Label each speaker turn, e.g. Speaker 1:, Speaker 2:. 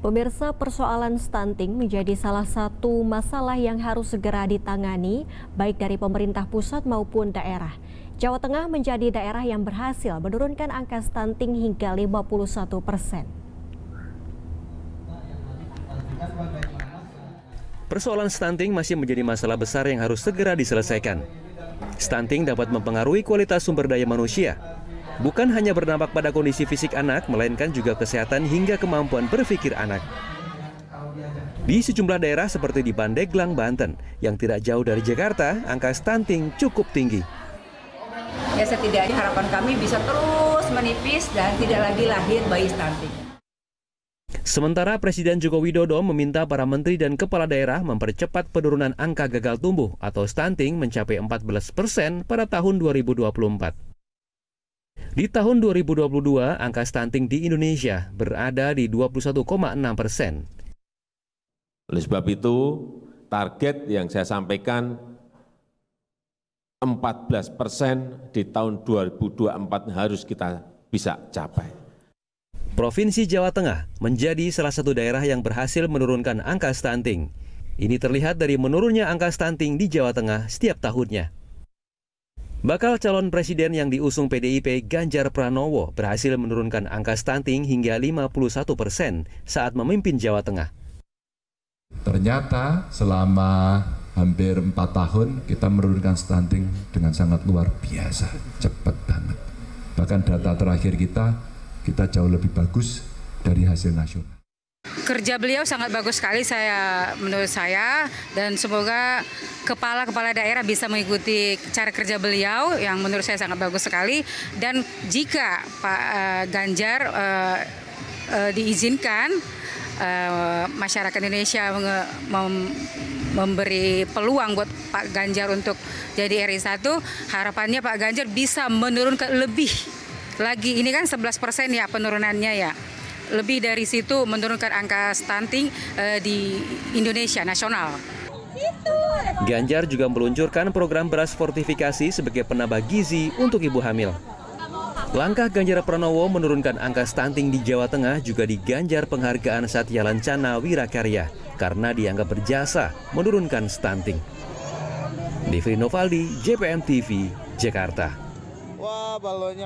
Speaker 1: Pemirsa persoalan stunting menjadi salah satu masalah yang harus segera ditangani baik dari pemerintah pusat maupun daerah. Jawa Tengah menjadi daerah yang berhasil menurunkan angka stunting hingga 51 persen. Persoalan stunting masih menjadi masalah besar yang harus segera diselesaikan. Stunting dapat mempengaruhi kualitas sumber daya manusia, bukan hanya berdampak pada kondisi fisik anak, melainkan juga kesehatan hingga kemampuan berpikir anak. Di sejumlah daerah seperti di Pandeglang, Banten, yang tidak jauh dari Jakarta, angka stunting cukup tinggi.
Speaker 2: Ya setidaknya harapan kami bisa terus menipis dan tidak lagi lahir bayi stunting.
Speaker 1: Sementara Presiden Joko Widodo meminta para menteri dan kepala daerah mempercepat penurunan angka gagal tumbuh atau stunting mencapai 14 persen pada tahun 2024. Di tahun 2022, angka stunting di Indonesia berada di 21,6 persen. Oleh sebab itu, target yang saya sampaikan 14 persen di tahun 2024 harus kita bisa capai. Provinsi Jawa Tengah menjadi salah satu daerah yang berhasil menurunkan angka stunting. Ini terlihat dari menurunnya angka stunting di Jawa Tengah setiap tahunnya. Bakal calon presiden yang diusung PDIP Ganjar Pranowo berhasil menurunkan angka stunting hingga 51 persen saat memimpin Jawa Tengah. Ternyata selama hampir 4 tahun kita menurunkan stunting dengan sangat luar biasa, cepat banget. Bahkan data terakhir kita, kita jauh lebih bagus dari hasil nasional
Speaker 2: kerja beliau sangat bagus sekali saya menurut saya dan semoga kepala-kepala daerah bisa mengikuti cara kerja beliau yang menurut saya sangat bagus sekali dan jika Pak eh, Ganjar uh, uh, diizinkan uh, masyarakat Indonesia memberi peluang buat Pak Ganjar untuk jadi RI1 harapannya Pak Ganjar bisa menurunkan lebih lagi ini kan 11 persen ya penurunannya ya lebih dari situ menurunkan angka stunting uh, di Indonesia nasional.
Speaker 1: Ganjar juga meluncurkan program beras fortifikasi sebagai penambah gizi untuk ibu hamil. Langkah Ganjar Pranowo menurunkan angka stunting di Jawa Tengah juga diganjar penghargaan Satya Lancana Wirakarya karena dianggap berjasa menurunkan stunting.
Speaker 2: Devi Novaldi, JPM TV, Jakarta. Wah, balonnya.